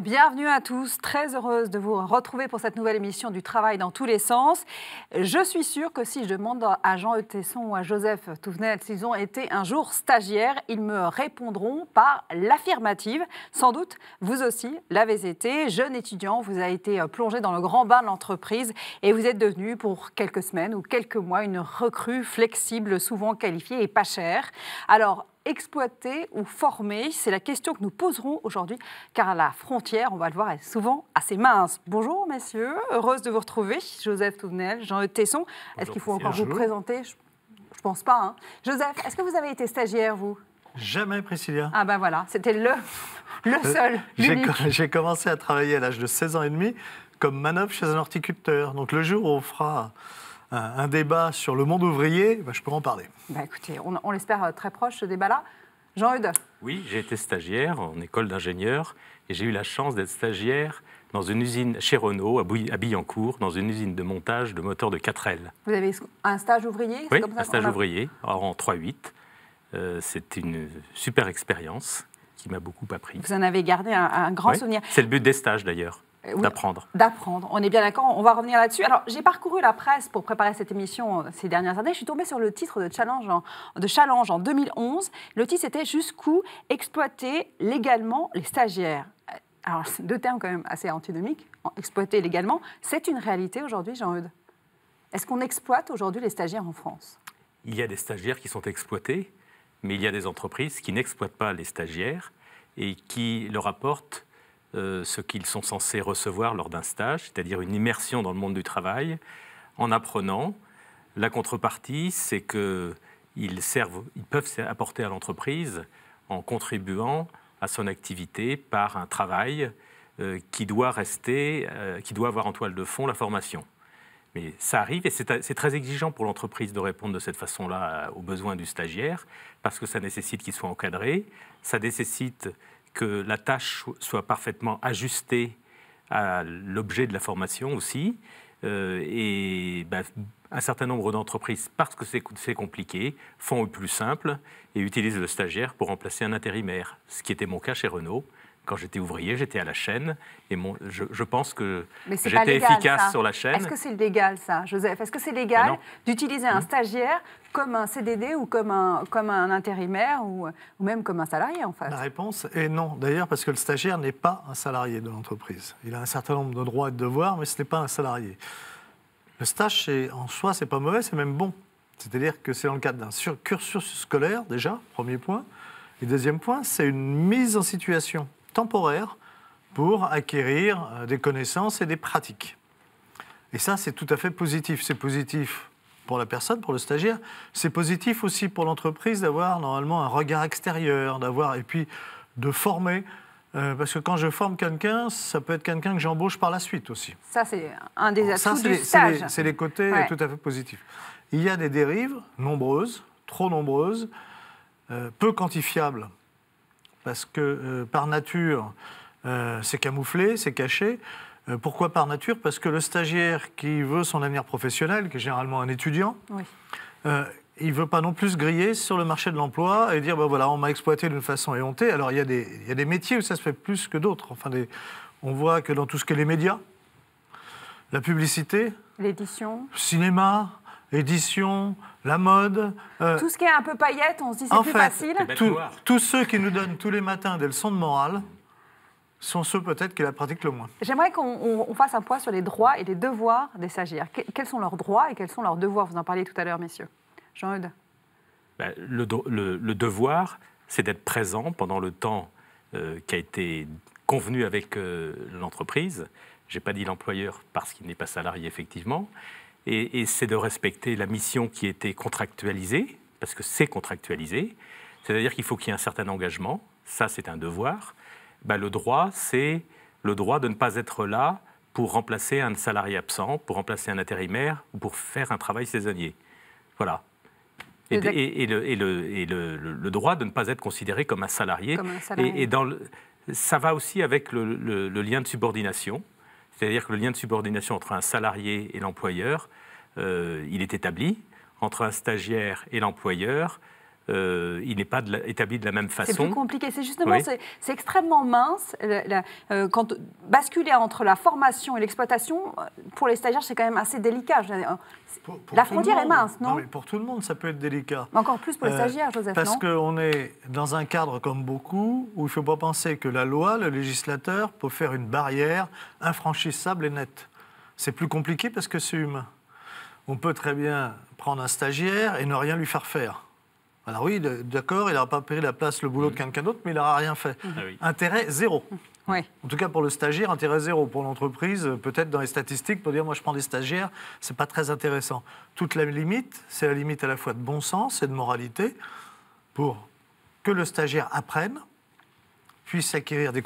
bienvenue à tous. Très heureuse de vous retrouver pour cette nouvelle émission du travail dans tous les sens. Je suis sûre que si je demande à Jean Eutesson ou à Joseph Touvenel s'ils ont été un jour stagiaires, ils me répondront par l'affirmative. Sans doute, vous aussi l'avez été. Jeune étudiant, vous avez été plongé dans le grand bain de l'entreprise et vous êtes devenu pour quelques semaines ou quelques mois une recrue flexible, souvent qualifiée et pas chère. Alors, exploiter ou former C'est la question que nous poserons aujourd'hui, car la frontière, on va le voir, est souvent assez mince. Bonjour, messieurs. Heureuse de vous retrouver. Joseph Touvenel, Jean-Eudes Tesson. Est-ce qu'il faut encore vous présenter Je ne pense pas. Hein. Joseph, est-ce que vous avez été stagiaire, vous Jamais, Priscilla. Ah ben voilà, c'était le, le euh, seul. J'ai commencé à travailler à l'âge de 16 ans et demi comme manœuvre chez un horticulteur. Donc le jour où on fera un, débat sur le monde ouvrier, bah, je peux en parler. Bah, écoutez, on, l'espère euh, très proche, ce débat-là. Jean-Eudes Oui, j'ai été stagiaire en école d'ingénieur et j'ai eu la chance d'être stagiaire dans une usine chez Renault, à Billancourt, dans une usine de montage de moteurs de 4L. Vous avez un stage ouvrier Oui, un stage ouvrier, en 3-8. Euh, c'est une super expérience qui m'a beaucoup appris. Vous en avez gardé un, grand souvenir. C'est le but des stages d'ailleurs. Euh, d'apprendre. D'apprendre, on est bien d'accord, on va revenir là-dessus. Alors, j'ai parcouru la presse pour préparer cette émission euh, ces dernières années. Je suis tombée sur le titre de Challenge en, de Challenge en 2011. Le titre était Jusqu'où exploiter légalement les stagiaires euh, Alors, deux termes quand même assez antinomiques. Exploiter légalement, c'est une réalité aujourd'hui, Jean-Eudes. Est-ce qu'on exploite aujourd'hui les stagiaires en France Il y a des stagiaires qui sont exploités, mais il y a des entreprises qui n'exploitent pas les stagiaires et qui leur apportent euh, ce qu'ils sont censés recevoir lors d'un stage, c'est-à-dire une immersion dans le monde du travail, en apprenant. La contrepartie, c'est qu'ils servent, ils peuvent apporter à l'entreprise en contribuant à son activité par un travail euh, qui doit rester, euh, qui doit avoir en toile de fond la formation. Mais ça arrive et c'est très exigeant pour l'entreprise de répondre de cette façon-là aux besoins du stagiaire, parce que ça nécessite qu'il soit encadré, ça nécessite que la tâche soit parfaitement ajustée à l'objet de la formation aussi. Euh, et bah, un certain nombre d'entreprises, parce que c'est compliqué, font le plus simple et utilisent le stagiaire pour remplacer un intérimaire, ce qui était mon cas chez Renault quand j'étais ouvrier, j'étais à la chaîne et mon, je, pense que j'étais efficace sur la chaîne. Est-ce que c'est légal ça, Joseph Est-ce que c'est légal ben d'utiliser un hmm. stagiaire comme un CDD ou comme un, comme un intérimaire ou, ou même comme un salarié en face La réponse est non, d'ailleurs, parce que le stagiaire n'est pas un salarié de l'entreprise. Il a un certain nombre de droits et de devoirs, mais ce n'est pas un salarié. Le stage, en soi, c'est pas mauvais, c'est même bon. C'est-à-dire que c'est dans le cadre d'un cursus scolaire, déjà, premier point. Et deuxième point, c'est une mise en situation temporaire pour acquérir euh, des connaissances et des pratiques. Et ça, c'est tout à fait positif. C'est positif pour la personne, pour le stagiaire. C'est positif aussi pour l'entreprise d'avoir normalement un regard extérieur, d'avoir et puis de former. Euh, parce que quand je forme quelqu'un, ça peut être quelqu'un que j'embauche par la suite aussi. Ça, c'est un des atouts du stage. C'est les, côtés tout à fait positifs. Il y a des dérives nombreuses, trop nombreuses, euh, peu quantifiables parce que euh, par nature, euh, c'est camouflé, c'est caché. Euh, pourquoi par nature Parce que le stagiaire qui veut son avenir professionnel, qui est généralement un étudiant, il ne veut pas non plus griller sur le marché de l'emploi et dire ben voilà, on m'a exploité d'une façon éhontée. Alors il y, a des, métiers où ça se fait plus que d'autres. Enfin, on voit que dans tout ce qui est les médias, la publicité, l'édition, cinéma, édition, la mode. Euh, tout ce qui est un peu paillette, on se dit c'est plus facile. tous ceux qui nous donnent tous les matins des leçons de morale sont ceux peut-être qui la pratiquent le moins. J'aimerais qu'on fasse un point sur les droits et les devoirs des sagirs. quels sont leurs droits et quels sont leurs devoirs Vous en parliez tout à l'heure, messieurs. Jean-Eudes. Bah, le, devoir, c'est d'être présent pendant le temps euh, qui a été convenu avec euh, l'entreprise. Je n'ai pas dit l'employeur parce qu'il n'est pas salarié, effectivement et, c'est de respecter la mission qui était contractualisée, parce que c'est contractualisé, c'est-à-dire qu'il faut qu'il y ait un certain engagement, ça c'est un devoir. Bah, le droit, c'est le droit de ne pas être là pour remplacer un salarié absent, pour remplacer un intérimaire ou pour faire un travail saisonnier. Voilà. Et, le, droit de ne pas être considéré comme un salarié. Et, dans ça va aussi avec le, lien de subordination. C'est-à-dire que le lien de subordination entre un salarié et l'employeur, euh, il est établi. Entre un stagiaire et l'employeur, euh, il n'est pas établi de la même façon. C'est plus compliqué. C'est justement, c'est extrêmement mince. Euh, quand basculer entre la formation et l'exploitation, euh, pour les stagiaires, c'est quand même assez délicat. la frontière est mince, non, mais Pour tout le monde, ça peut être délicat. Mais encore plus pour les stagiaires, Joseph. Parce qu'on est dans un cadre comme beaucoup où il ne faut pas penser que la loi, le législateur, peut faire une barrière infranchissable et nette. C'est plus compliqué parce que c'est humain. On peut très bien prendre un stagiaire et ne rien lui faire faire. Alors oui, d'accord, il n'aura pas pris la place, le boulot de mm. quelqu'un d'autre, mais il n'aura rien fait. Mm. Ah intérêt zéro. Mm. En tout cas, pour le stagiaire, intérêt zéro. Pour l'entreprise, peut-être dans les statistiques, pour dire moi je prends des stagiaires, ce n'est pas très intéressant. Toute la limite, c'est la limite à la fois de bon sens et de moralité pour que le stagiaire apprenne, puisse acquérir des,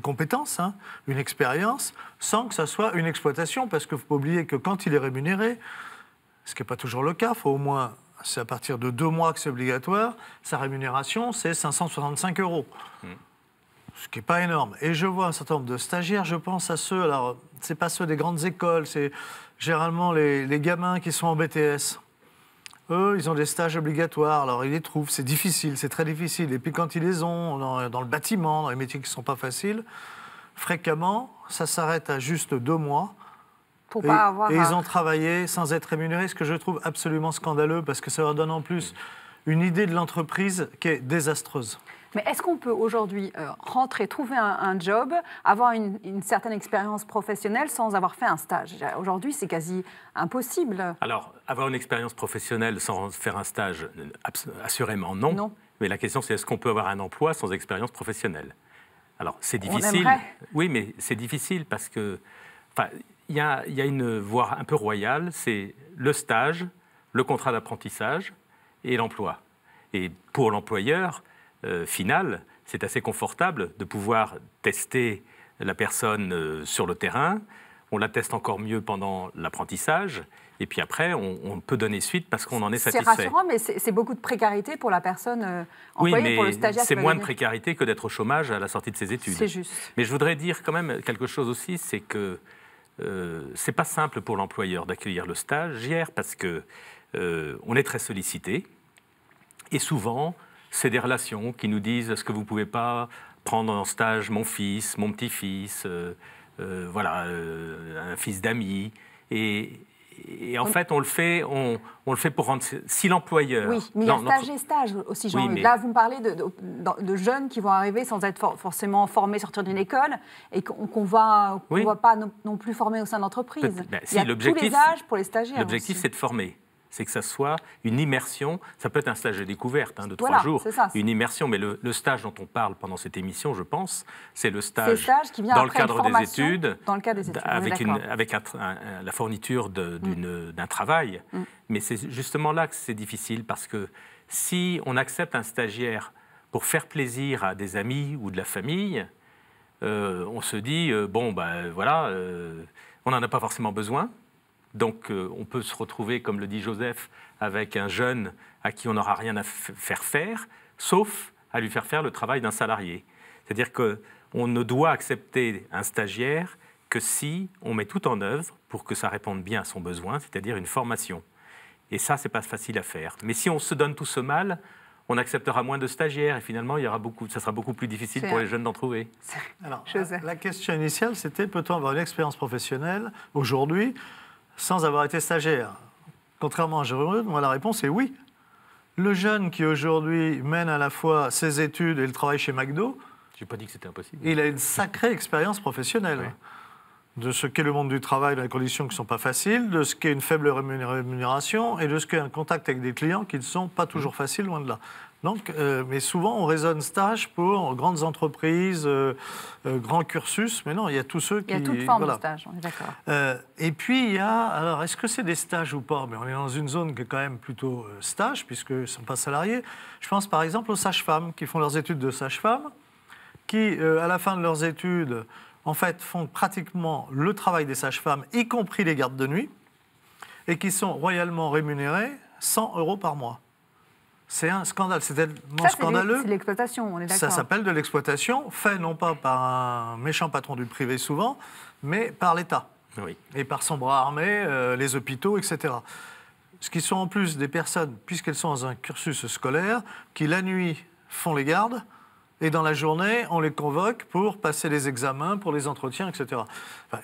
compétences, hein, une expérience, sans que ça soit une exploitation. Parce qu'il ne faut pas oublier que quand il est rémunéré, ce qui n'est pas toujours le cas, il faut au moins c'est à partir de deux mois que c'est obligatoire, sa rémunération, c'est 565 euros. Hmm. Ce qui n'est pas énorme. Et je vois un certain nombre de stagiaires, je pense à ceux, alors, n'est pas ceux des grandes écoles, c'est généralement les, gamins qui sont en BTS. Eux, ils ont des stages obligatoires, alors ils les trouvent, c'est difficile, c'est très difficile. Et puis quand ils les ont, dans, dans le bâtiment, dans les métiers qui ne sont pas faciles, fréquemment, ça s'arrête à juste deux mois et, ils ont travaillé sans être rémunérés, ce que je trouve absolument scandaleux parce que ça leur donne en plus une idée de l'entreprise qui est désastreuse. Mais est-ce qu'on peut aujourd'hui euh, rentrer, trouver un, job, avoir une, certaine expérience professionnelle sans avoir fait un stage Aujourd'hui, c'est quasi impossible. Alors, avoir une expérience professionnelle sans faire un stage, assurément non. non. Mais la question, c'est est-ce qu'on peut avoir un emploi sans expérience professionnelle Alors, c'est difficile. oui, mais c'est difficile parce que il y, a, une voie un peu royale, c'est le stage, le contrat d'apprentissage et l'emploi. Et pour l'employeur euh, final, c'est assez confortable de pouvoir tester la personne euh, sur le terrain. On la teste encore mieux pendant l'apprentissage. Et puis après, on, peut donner suite parce qu'on en est satisfait. C'est rassurant, mais c'est beaucoup de précarité pour la personne euh, employée, oui, mais pour le stagiaire. C'est moins de précarité que d'être au chômage à la sortie de ses études. C'est juste. Mais je voudrais dire quand même quelque chose aussi, c'est que ce euh, c'est pas simple pour l'employeur d'accueillir le stagiaire parce que euh, on est très sollicité et souvent c'est des relations qui nous disent est-ce que vous pouvez pas prendre en stage mon fils, mon petit-fils, euh, voilà, un fils d'amis et et en fait, on le fait, on, le fait pour rendre. Si l'employeur. Oui, mais il y a stage et stage aussi, Là, vous me parlez de, jeunes qui vont arriver sans être forcément formés, sortir d'une école, et qu'on va, ne va pas non, plus former au sein de l'entreprise. Ben, il y a tous les âges pour les stagiaires. L'objectif, c'est de former c'est que ça soit une immersion. Ça peut être un stage de découverte hein, de trois jours, une immersion. Mais le, stage dont on parle pendant cette émission, je pense, c'est le stage, dans, le cadre des études, dans le cadre des études, avec, avec la fourniture mm. d'un travail. Mm. Mais c'est justement là que c'est difficile parce que si on accepte un stagiaire pour faire plaisir à des amis ou de la famille, euh, on se dit euh, bon ben voilà, euh, on n'en a pas forcément besoin. Donc euh, on peut se retrouver, comme le dit Joseph, avec un jeune à qui on n'aura rien à faire faire, sauf à lui faire faire le travail d'un salarié. C'est-à-dire qu'on ne doit accepter un stagiaire que si on met tout en œuvre pour que ça réponde bien à son besoin, c'est-à-dire une formation. Et ça, ce n'est pas facile à faire. Mais si on se donne tout ce mal, on acceptera moins de stagiaires et finalement, il y aura beaucoup, ça sera beaucoup plus difficile pour les jeunes d'en trouver. Alors, la question initiale, c'était peut-on avoir une expérience professionnelle aujourd'hui sans avoir été stagiaire Contrairement à Jérôme, moi la réponse est oui. Le jeune qui aujourd'hui mène à la fois ses études et le travail chez McDo, j'ai pas dit que c'était impossible. Il a une sacrée expérience professionnelle de ce qu'est le monde du travail dans des conditions qui ne sont pas faciles, de ce qu'est une faible rémunération et de ce qu'est un contact avec des clients qui ne sont pas toujours mm. faciles, loin de là. Donc, euh, mais souvent, on raisonne stage pour grandes entreprises, grand euh, euh, grands cursus, mais non, il y a tous ceux qui... Il y a toute forme de stage, on est d'accord. et puis, il y a... Alors, est-ce que c'est des stages ou pas Mais on est dans une zone qui est quand même plutôt stage, puisque ne sont pas salariés. Je pense par exemple aux sages-femmes qui font leurs études de sages-femmes, qui, à la fin de leurs études, en fait, font pratiquement le travail des sages-femmes, y compris les gardes de nuit, et qui sont royalement rémunérés 100 euros par mois. C'est un scandale, c'est tellement Ça, scandaleux. C'est l'exploitation, on est d'accord. Ça s'appelle de l'exploitation, fait non pas par un méchant patron du privé souvent, mais par l'État. Et par son bras armé, euh, les hôpitaux, etc. Ce qui sont en plus des personnes, puisqu'elles sont dans un cursus scolaire, qui la nuit font les gardes, et dans la journée, on les convoque pour passer les examens, pour les entretiens, etc.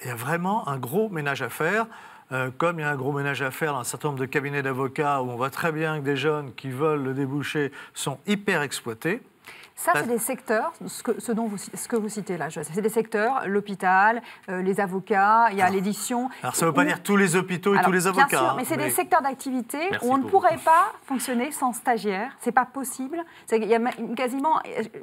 il y a vraiment un gros ménage à faire. Euh, comme il y a un gros ménage à faire dans un certain nombre de cabinets d'avocats où on voit très bien que des jeunes qui veulent le déboucher sont hyper exploités. Ça, c'est des secteurs, ce que, dont vous, ce que vous citez là, c'est des secteurs, l'hôpital, euh, les avocats, il y a l'édition. Alors, ça ne veut pas dire tous les hôpitaux et tous les avocats. Bien sûr, hein, mais c'est des secteurs d'activité où on ne pourrait pas fonctionner sans stagiaires. C'est pas possible. Il y a quasiment,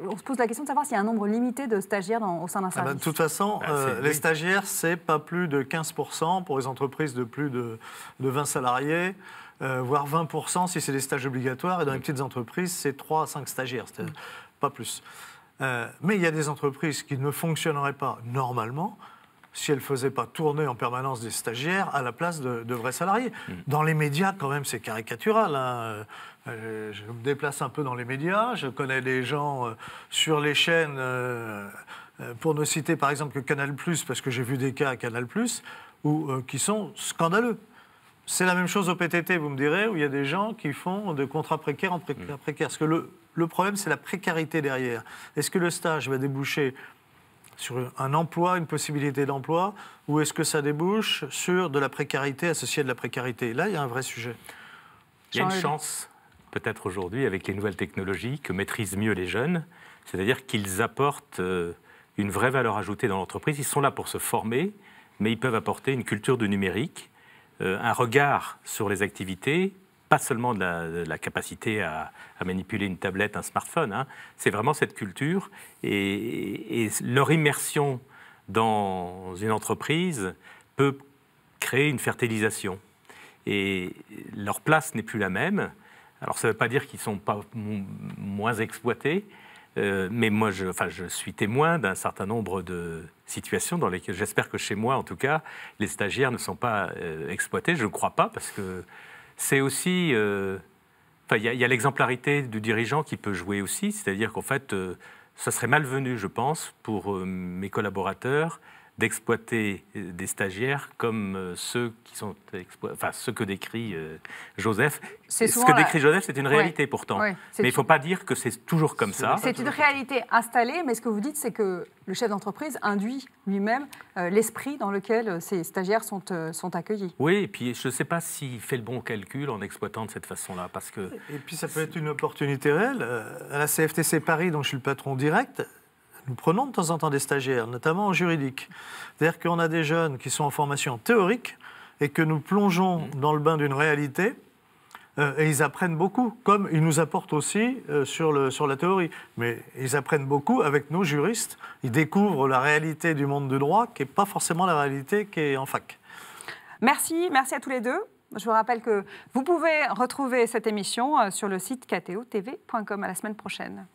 on se pose la question de savoir s'il y a un nombre limité de stagiaires dans, au sein d'un ah bah, service. de toute façon, bah, euh, les stagiaires, c'est pas plus de 15% pour les entreprises de plus de, 20 salariés. Euh, voire 20% si c'est des stages obligatoires. Et dans les petites entreprises, c'est 3 à 5 stagiaires pas plus. Euh, mais il y a des entreprises qui ne fonctionneraient pas normalement si elles ne faisaient pas tourner en permanence des stagiaires à la place de, vrais salariés. Mm. Dans les médias, quand même, c'est caricatural. Hein. Euh, je me déplace un peu dans les médias, je connais des gens euh, sur les chaînes, pour ne citer par exemple que Canal ⁇ parce que j'ai vu des cas à Canal ⁇ où, qui sont scandaleux. C'est la même chose au PTT, vous me direz, où il y a des gens qui font de contrats précaires en mm. précaire. Parce que le, le problème, c'est la précarité derrière. Est-ce que le stage va déboucher sur un emploi, une possibilité d'emploi, ou est-ce que ça débouche sur de la précarité associée à de la précarité Là, il y a un vrai sujet. Il y a une chance, peut-être aujourd'hui, avec les nouvelles technologies, que maîtrisent mieux les jeunes, c'est-à-dire qu'ils apportent euh, une vraie valeur ajoutée dans l'entreprise. Ils sont là pour se former, mais ils peuvent apporter une culture de numérique, euh, un regard sur les activités, pas seulement de la, capacité à, manipuler une tablette, un smartphone, hein. c'est vraiment cette culture et, leur immersion dans une entreprise peut créer une fertilisation. Et leur place n'est plus la même. Alors ça ne veut pas dire qu'ils ne sont pas moins exploités, euh, mais moi, je, enfin, je suis témoin d'un certain nombre de situations dans lesquelles j'espère que chez moi, en tout cas, les stagiaires ne sont pas euh, exploités. Je ne crois pas parce que c'est aussi. Euh, il y a, l'exemplarité du dirigeant qui peut jouer aussi, c'est-à-dire qu'en fait, euh, ça serait malvenu, je pense, pour euh, mes collaborateurs d'exploiter euh, des stagiaires comme euh, ceux, qui sont enfin, que décrit euh, Joseph. Ce que décrit Joseph, c'est une réalité pourtant. mais il ne faut pas dire que c'est toujours comme ça. C'est une réalité installée, mais ce que vous dites, c'est que le chef d'entreprise induit lui-même l'esprit dans lequel ces stagiaires sont, sont accueillis. Oui, et puis je ne sais pas s'il fait le bon calcul en exploitant de cette façon-là. parce que Et puis ça peut être une opportunité réelle. À la CFTC Paris, dont je suis le patron direct, nous prenons de temps en temps des stagiaires, notamment en juridique. C'est-à-dire qu'on a des jeunes qui sont en formation théorique et que nous plongeons mm. dans le bain d'une réalité. Euh, et ils apprennent beaucoup, comme ils nous apportent aussi euh, sur, le, sur la théorie. Mais ils apprennent beaucoup avec nos juristes. Ils découvrent la réalité du monde du droit, qui n'est pas forcément la réalité qui est en fac. Merci, merci à tous les deux. Je vous rappelle que vous pouvez retrouver cette émission euh, sur le site ktotv.com. À la semaine prochaine.